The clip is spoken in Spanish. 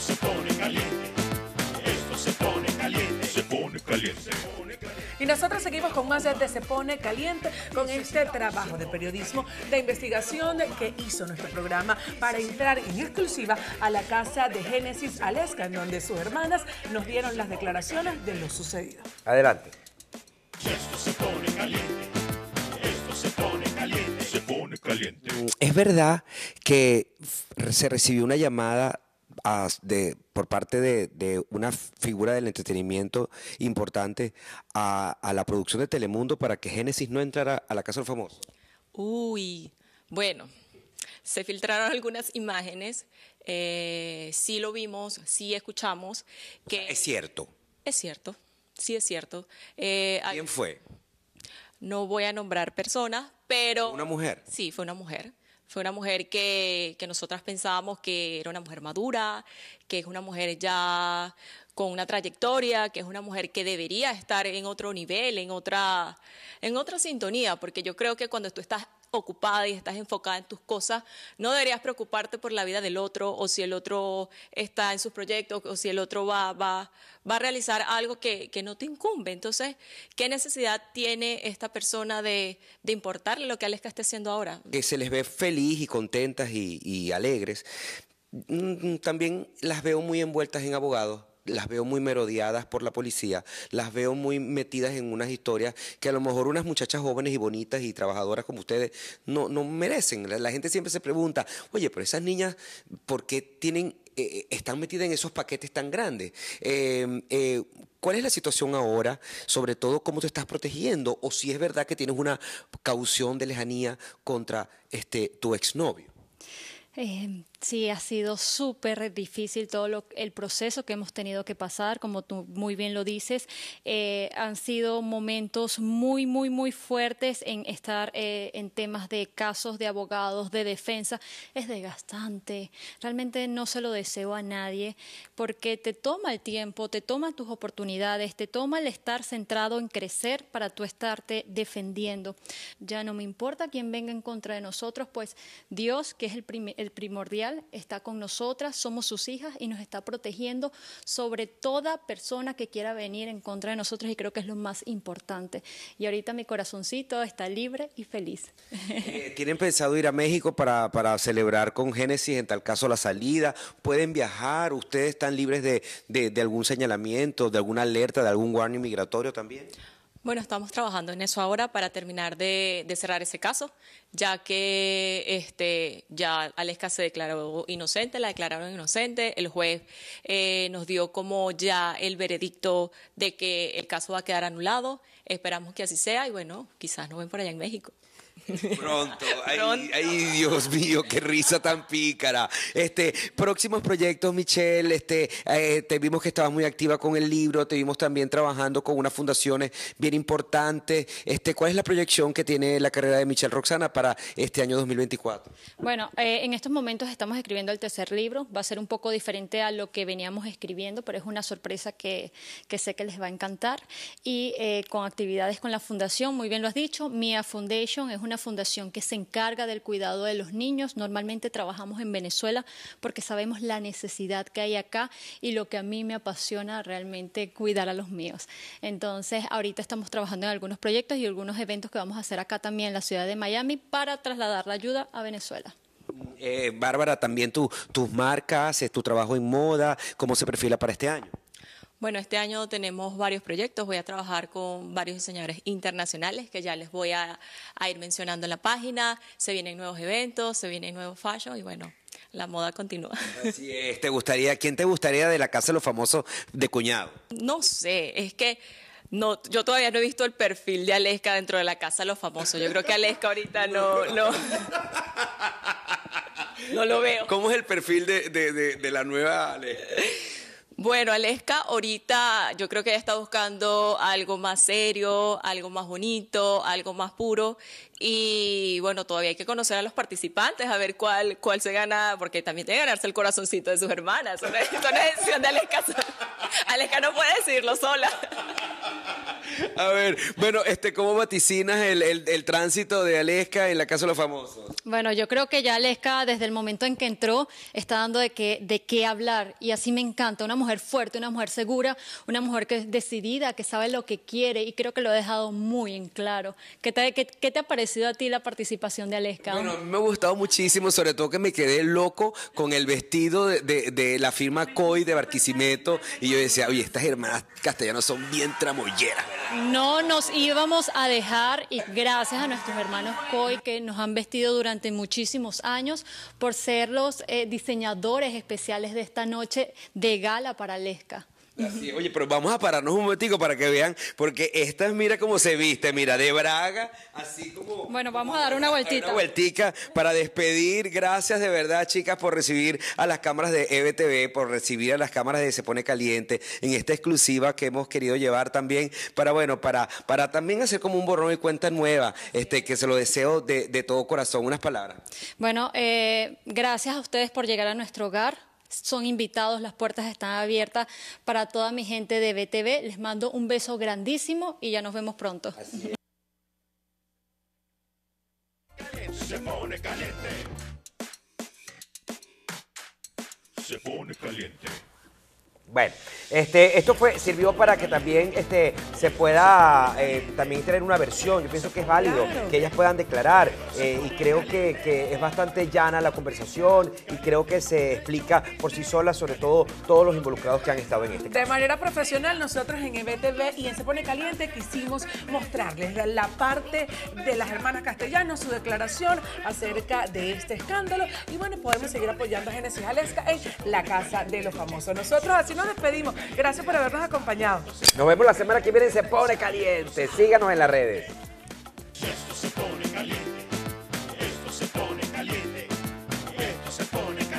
se pone caliente. Esto se pone caliente. Se pone caliente. Y nosotros seguimos con más de Se Pone Caliente, con este trabajo de periodismo, de investigación que hizo nuestro programa para entrar en exclusiva a la casa de Génesis Alesca, en donde sus hermanas nos dieron las declaraciones de lo sucedido. Adelante. Esto se pone caliente. Se pone caliente. Es verdad que se recibió una llamada de, por parte de, una figura del entretenimiento importante a, la producción de Telemundo para que Génesis no entrara a la Casa del Famoso? Uy, bueno, se filtraron algunas imágenes, eh, sí lo vimos, sí escuchamos. que Es cierto. Es cierto, sí es cierto. Eh, ¿Quién fue? No voy a nombrar personas, pero... ¿Una mujer? Sí, fue una mujer. Fue una mujer que, que nosotras pensábamos que era una mujer madura, que es una mujer ya con una trayectoria, que es una mujer que debería estar en otro nivel, en otra, en otra sintonía, porque yo creo que cuando tú estás ocupada y estás enfocada en tus cosas, no deberías preocuparte por la vida del otro o si el otro está en sus proyectos o si el otro va, va, a realizar algo que, no te incumbe. Entonces, ¿qué necesidad tiene esta persona de, importarle lo que Aleska esté haciendo ahora? Que se les ve feliz y contentas y, alegres. Mm, mm, también las veo muy envueltas en abogados las veo muy merodeadas por la policía, las veo muy metidas en unas historias que a lo mejor unas muchachas jóvenes y bonitas y trabajadoras como ustedes no, no merecen. La, gente siempre se pregunta, oye, pero esas niñas, ¿por qué tienen, eh, eh, están metidas en esos paquetes tan grandes? Em, eh, ¿Cuál es la situación ahora? Sobre todo, ¿cómo te estás protegiendo? O si es verdad que tienes una caución de lejanía contra este, tu exnovio. Sí, ha sido súper difícil todo el proceso que hemos tenido que pasar, como tú muy bien lo dices. Eh, han sido momentos muy, muy, muy fuertes en estar eh, en temas de casos de abogados, de defensa. Es desgastante. Realmente no se lo deseo a nadie porque te toma el tiempo, te toma tus oportunidades, te toma el estar centrado en crecer para tú estarte defendiendo. Ya no me importa quién venga en contra de nosotros, pues Dios, que es el primordial, está con nosotras, somos sus hijas y nos está protegiendo sobre toda persona que quiera venir en contra de nosotros y creo que es lo más importante. Y ahorita mi corazoncito está libre y feliz. Eh, ¿Tienen pensado ir a México para, celebrar con Génesis, en tal caso, la salida? ¿Pueden viajar? ¿Ustedes están libres de, de algún señalamiento, de alguna alerta, de algún warning migratorio también? Bueno, estamos trabajando en eso ahora para terminar de, cerrar ese caso, ya que este, ya Aleska se declaró inocente, la declararon inocente, el juez eh, nos dio como ya el veredicto de que el caso va a quedar anulado. Esperamos que así sea y bueno, quizás nos ven por allá en México. Pronto. Ay, Dios mío, qué risa tan pícara. Este, próximos proyectos, Michelle. Este, eh, te vimos que estabas muy activa con el libro, te vimos también trabajando con unas fundaciones bien importantes. Este, ¿cuál es la proyección que tiene la carrera de Michelle Roxana para este año 2024? Bueno, eh, en estos momentos estamos escribiendo el tercer libro. Va a ser un poco diferente a lo que veníamos escribiendo, pero es una sorpresa que, sé que les va a encantar. Y eh, con actividades con la fundación, muy bien lo has dicho. MIA Foundation es una fundación que se encarga del cuidado de los niños. Normalmente trabajamos en Venezuela porque sabemos la necesidad que hay acá y lo que a mí me apasiona realmente cuidar a los míos. Entonces, ahorita estamos trabajando en algunos proyectos y algunos eventos que vamos a hacer acá también en la ciudad de Miami para trasladar la ayuda a Venezuela. Eh, Bárbara, también tus marcas, eh, tu trabajo en moda, ¿cómo se perfila para este año? Bueno, este año tenemos varios proyectos. Voy a trabajar con varios diseñadores internacionales que ya les voy a, ir mencionando en la página. Se vienen nuevos eventos, se vienen nuevos fallos y bueno, la moda continúa. Así es. ¿Te gustaría, ¿Quién te gustaría de la casa de los famosos de cuñado? No sé, es que. No, yo todavía no he visto el perfil de Aleska dentro de la casa de los famosos. Yo creo que Aleska ahorita no, no, lo veo. ¿Cómo es el perfil de, la nueva Aleska? Bueno, Aleska, ahorita yo creo que ella está buscando algo más serio, algo más bonito, algo más puro y bueno, todavía hay que conocer a los participantes, a ver cuál, cuál se gana, porque también tiene que ganarse el corazoncito de sus hermanas. eso no decisión de Aleska. Aleska no puede decirlo sola. A ver, bueno, este, ¿cómo vaticinas el, tránsito de Aleska en la Casa de los Famosos? Bueno, yo creo que ya Aleska, desde el momento en que entró, está dando de qué, de qué hablar. Y así me encanta. Una mujer fuerte, una mujer segura, una mujer que es decidida, que sabe lo que quiere. Y creo que lo ha dejado muy en claro. ¿Qué qué, qué te parece? parecido a ti la participación de Alesca? Bueno, me ha gustado muchísimo, sobre todo que me quedé loco con el vestido de, la firma COI de Barquisimeto y yo decía, oye, estas hermanas castellanas son bien tramolleras. No nos íbamos a dejar y gracias a nuestros hermanos COI que nos han vestido durante muchísimos años por ser los eh, diseñadores especiales de esta noche de gala para Aleska. Así, oye, pero vamos a pararnos un momentico para que vean, porque estas mira cómo se viste, mira, de Braga, así como... Bueno, vamos a dar una vueltita. una vueltica para despedir. Gracias de verdad, chicas, por recibir a las cámaras de EBTV, por recibir a las cámaras de Se Pone Caliente en esta exclusiva que hemos querido llevar también para, bueno, para, para también hacer como un borrón y cuenta nueva, este, que se lo deseo de, todo corazón. Unas palabras. Bueno, eh, gracias a ustedes por llegar a nuestro hogar son invitados, las puertas están abiertas para toda mi gente de BTV. Les mando un beso grandísimo y ya nos vemos pronto. caliente. Se pone caliente. Bueno. Este, esto fue, sirvió para que también este, se pueda eh, también tener una versión. Yo pienso que es válido que ellas puedan declarar eh, y creo que, es bastante llana la conversación y creo que se explica por sí sola, sobre todo todos los involucrados que han estado en este caso. De manera profesional, nosotros en EBTV y en Se Pone Caliente quisimos mostrarles la parte de las hermanas castellanos, su declaración acerca de este escándalo y bueno, podemos seguir apoyando a Genesis Jalesca en la Casa de los Famosos. Nosotros así nos despedimos. Gracias por habernos acompañado. Nos vemos la semana que viene. Se pone caliente. Síganos en las redes. Esto se pone caliente. Esto se pone caliente. Esto se pone